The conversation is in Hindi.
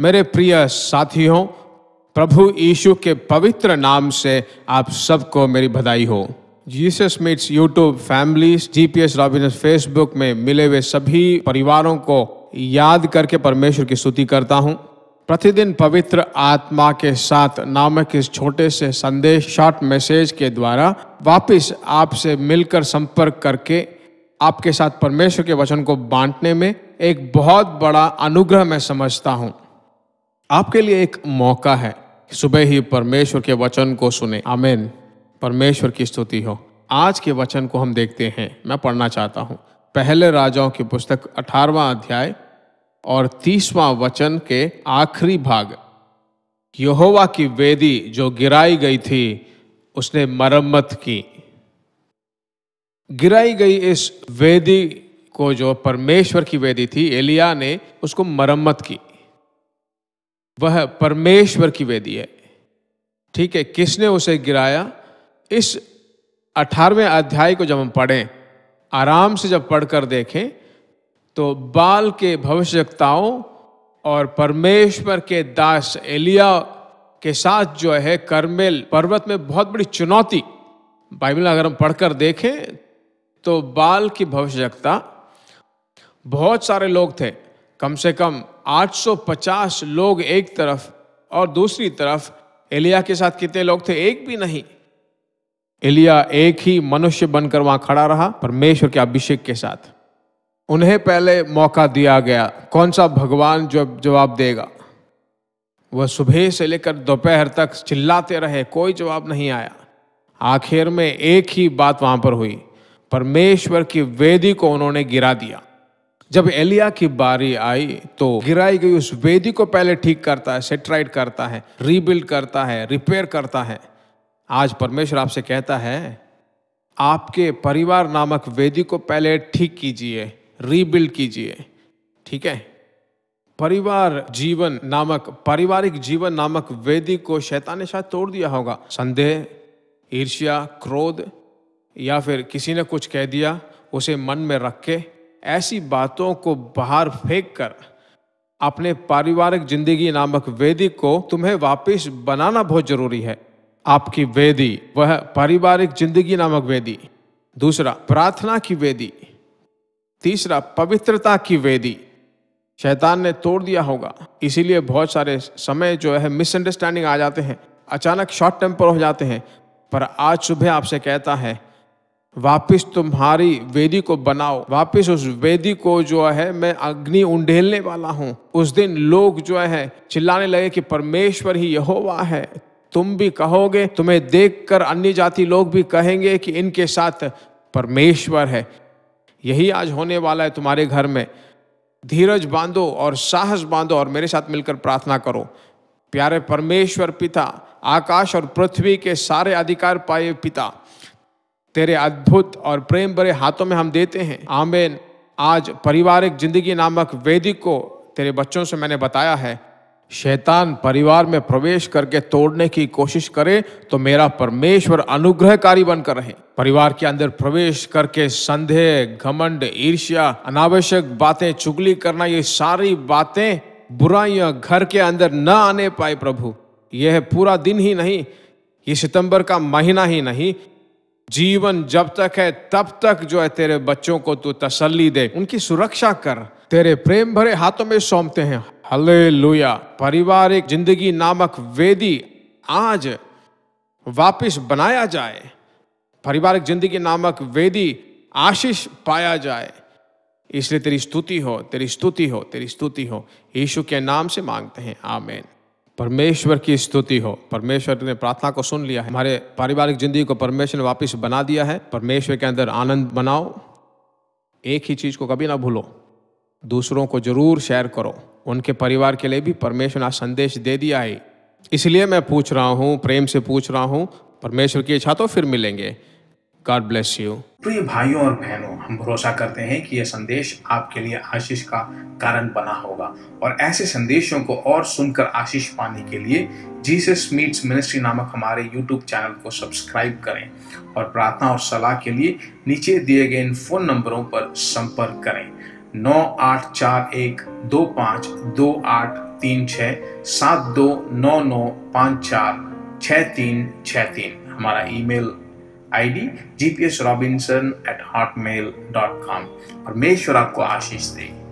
मेरे प्रिय साथियों प्रभु यीशु के पवित्र नाम से आप सबको मेरी बधाई हो Jesus meets YouTube families GPS Robinson Facebook में मिले हुए सभी परिवारों को याद करके परमेश्वर की स्तुति करता हूँ प्रतिदिन पवित्र आत्मा के साथ नामक इस छोटे से संदेश शॉर्ट मैसेज के द्वारा वापस आपसे मिलकर संपर्क करके आपके साथ परमेश्वर के वचन को बांटने में एक बहुत बड़ा अनुग्रह मैं समझता हूँ आपके लिए एक मौका है सुबह ही परमेश्वर के वचन को सुने आमेन परमेश्वर की स्तुति हो आज के वचन को हम देखते हैं मैं पढ़ना चाहता हूँ पहले राजाओं की पुस्तक अठारवा अध्याय और तीसवां वचन के आखिरी भाग यहोवा की वेदी जो गिराई गई थी उसने मरम्मत की गिराई गई इस वेदी को जो परमेश्वर की वेदी थी एलिया ने उसको मरम्मत की वह परमेश्वर की वेदी है ठीक है किसने उसे गिराया इस अठारहवें अध्याय को जब हम पढ़ें आराम से जब पढ़कर देखें तो बाल के भविष्यताओं और परमेश्वर के दास एलिया के साथ जो है करमेल पर्वत में बहुत बड़ी चुनौती बाइबल अगर हम पढ़कर देखें तो बाल की भविष्यता बहुत सारे लोग थे कम से कम 850 लोग एक तरफ और दूसरी तरफ एलिया के साथ कितने लोग थे एक भी नहीं एलिया एक ही मनुष्य बनकर वहां खड़ा रहा परमेश्वर के अभिषेक के साथ उन्हें पहले मौका दिया गया कौन सा भगवान जो जवाब देगा वह सुबह से लेकर दोपहर तक चिल्लाते रहे कोई जवाब नहीं आया आखिर में एक ही बात वहां पर हुई परमेश्वर की वेदी को उन्होंने गिरा दिया जब एलिया की बारी आई तो गिराई गई उस वेदी को पहले ठीक करता है सेटराइट करता है रीबिल्ड करता है रिपेयर करता है आज परमेश्वर आपसे कहता है आपके परिवार नामक वेदी को पहले ठीक कीजिए रीबिल्ड कीजिए ठीक है परिवार जीवन नामक पारिवारिक जीवन नामक वेदी को शैतान ने शायद तोड़ दिया होगा संदेह ईर्ष्या क्रोध या फिर किसी ने कुछ कह दिया उसे मन में रख के ऐसी बातों को बाहर फेंक कर अपने पारिवारिक जिंदगी नामक वेदी को तुम्हें वापस बनाना बहुत जरूरी है आपकी वेदी वह पारिवारिक जिंदगी नामक वेदी दूसरा प्रार्थना की वेदी तीसरा पवित्रता की वेदी शैतान ने तोड़ दिया होगा इसीलिए बहुत सारे समय जो है मिसअंडरस्टैंडिंग आ जाते हैं अचानक शॉर्ट टेम्पर हो जाते हैं पर आज सुबह आपसे कहता है वापिस तुम्हारी वेदी को बनाओ वापिस उस वेदी को जो है मैं अग्नि उंडेलने वाला हूँ उस दिन लोग जो है चिल्लाने लगे कि परमेश्वर ही यहोवा है तुम भी कहोगे तुम्हें देखकर अन्य जाति लोग भी कहेंगे कि इनके साथ परमेश्वर है यही आज होने वाला है तुम्हारे घर में धीरज बांधो और साहस बांधो और मेरे साथ मिलकर प्रार्थना करो प्यारे परमेश्वर पिता आकाश और पृथ्वी के सारे अधिकार पाए पिता तेरे अद्भुत और प्रेम भरे हाथों में हम देते हैं आमेन आज पारिवारिक जिंदगी नामक वेदिक को तेरे बच्चों से मैंने बताया है शैतान परिवार में प्रवेश करके तोड़ने की कोशिश करे तो मेरा परमेश्वर अनुग्रहकारी बनकर रहे परिवार के अंदर प्रवेश करके संदेह घमंड ईर्ष्या अनावश्यक बातें चुगली करना ये सारी बातें बुराइयां घर के अंदर न आने पाए प्रभु यह पूरा दिन ही नहीं ये सितंबर का महीना ही नहीं जीवन जब तक है तब तक जो है तेरे बच्चों को तू तसल्ली दे उनकी सुरक्षा कर तेरे प्रेम भरे हाथों में सौंपते हैं हले लुया पारिवारिक जिंदगी नामक वेदी आज वापिस बनाया जाए पारिवारिक जिंदगी नामक वेदी आशीष पाया जाए इसलिए तेरी स्तुति हो तेरी स्तुति हो तेरी स्तुति हो यीशु के नाम से मांगते हैं आमेन परमेश्वर की स्तुति हो परमेश्वर ने प्रार्थना को सुन लिया है हमारे पारिवारिक जिंदगी को परमेश्वर ने वापिस बना दिया है परमेश्वर के अंदर आनंद बनाओ एक ही चीज़ को कभी ना भूलो दूसरों को जरूर शेयर करो उनके परिवार के लिए भी परमेश्वर ने संदेश दे दिया है इसलिए मैं पूछ रहा हूँ प्रेम से पूछ रहा हूँ परमेश्वर की इच्छा तो फिर मिलेंगे गॉड ब्लेस यू प्रिय भाइयों और बहनों हम भरोसा करते हैं कि यह संदेश आपके लिए आशीष का कारण बना होगा और ऐसे संदेशों को और सुनकर आशीष पाने के लिए जीसस मीट्स मिनिस्ट्री नामक हमारे यूट्यूब चैनल को सब्सक्राइब करें और प्रार्थना और सलाह के लिए नीचे दिए गए इन फोन नंबरों पर संपर्क करें नौ आठ चार एक दो पाँच दो आठ तीन छः सात दो नौ नौ पाँच चार छः तीन छः तीन हमारा email ID G P S Robinson at Hotmail dot com और मेश्योर आपको आशीष देगी